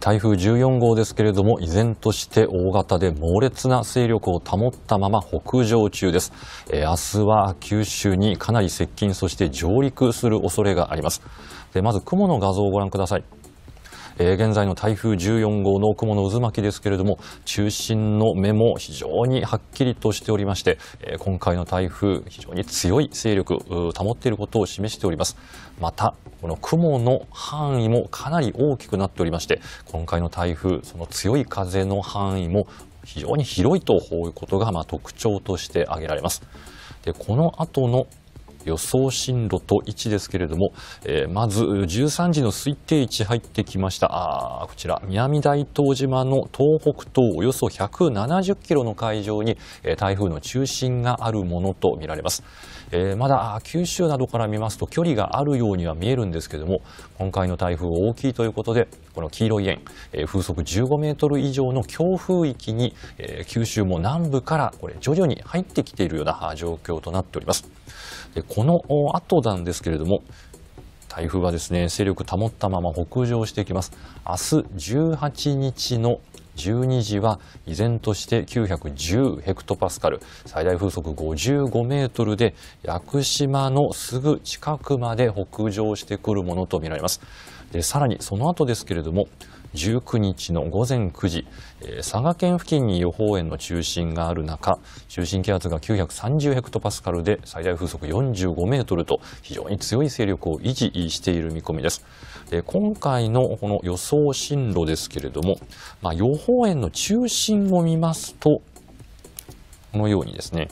台風14号ですけれども、依然として大型で猛烈な勢力を保ったまま北上中です。明日は九州にかなり接近、そして上陸する恐れがあります。でまず雲の画像をご覧ください。えー、現在の台風14号の雲の渦巻きですけれども、中心の目も非常にはっきりとしておりまして、えー、今回の台風、非常に強い勢力、保っていることを示しております。また、この雲の範囲もかなり大きくなっておりまして、今回の台風、その強い風の範囲も非常に広いということが、まあ、特徴として挙げられます。でこの後の予想進路と位置ですけれども、えー、まず13時の推定位置入ってきましたあこちら南大東島の東北東およそ170キロの海上に、え台風の中心があるものとみられます、えー、まだ九州などから見ますと距離があるようには見えるんですけども今回の台風大きいということでこの黄色い円、え風速15メートル以上の強風域に、え九州も南部からこれ徐々に入ってきているような状況となっております。でこの後なんですけれども、台風はですね、勢力保ったまま北上していきます。明日18日の12時は依然として910ヘクトパスカル、最大風速55メートルで、屋久島のすぐ近くまで北上してくるものとみられます。でさらにその後ですけれども、19日の午前9時、えー、佐賀県付近に予報円の中心がある中、中心気圧が930ヘクトパスカルで最大風速45メートルと非常に強い勢力を維持している見込みです。えー、今回のこの予想進路ですけれども、まあ、予報円の中心を見ますと、このようにですね、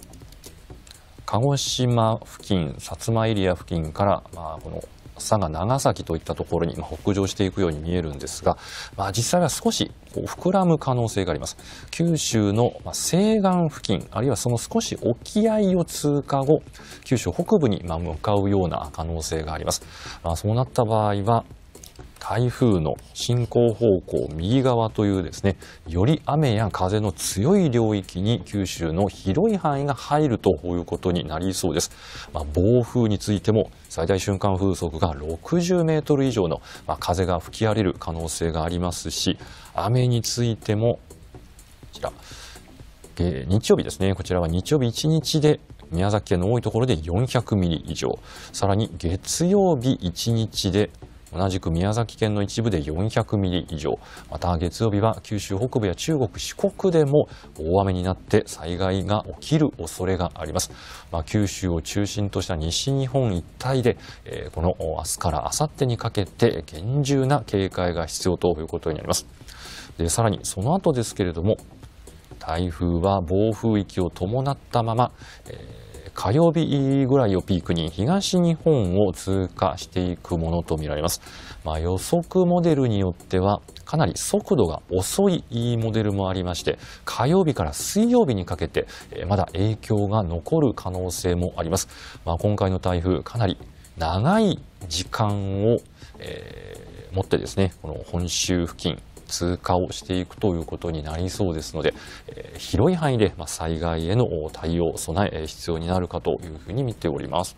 鹿児島付近、薩摩エリア付近から、まあ、この佐賀、長崎といったところに北上していくように見えるんですが、まあ、実際は少しこう膨らむ可能性があります。九州の西岸付近、あるいはその少し沖合を通過後、九州北部に向かうような可能性があります。まあ、そうなった場合は、台風の進行方向右側というですね、より雨や風の強い領域に九州の広い範囲が入るということになりそうです。まあ、暴風についても最大瞬間風速が60メートル以上の、まあ、風が吹き荒れる可能性がありますし、雨についても、こちら、えー、日曜日ですね、こちらは日曜日1日で宮崎県の多いところで400ミリ以上、さらに月曜日1日で同じく宮崎県の一部で400ミリ以上、また月曜日は九州北部や中国、四国でも大雨になって災害が起きる恐れがあります。まあ、九州を中心とした西日本一帯で、えー、この明日から明後日にかけて厳重な警戒が必要ということになります。でさらにその後ですけれども、台風は暴風域を伴ったまま、えー火曜日ぐらいをピークに東日本を通過していくものとみられます。まあ、予測モデルによってはかなり速度が遅いモデルもありまして火曜日から水曜日にかけてまだ影響が残る可能性もあります。まあ、今回の台風かなり長い時間を、えー、持ってですねこの本州付近通過をしていくということになりそうですので、えー、広い範囲で、ま災害への対応、備え、必要になるかというふうに見ております。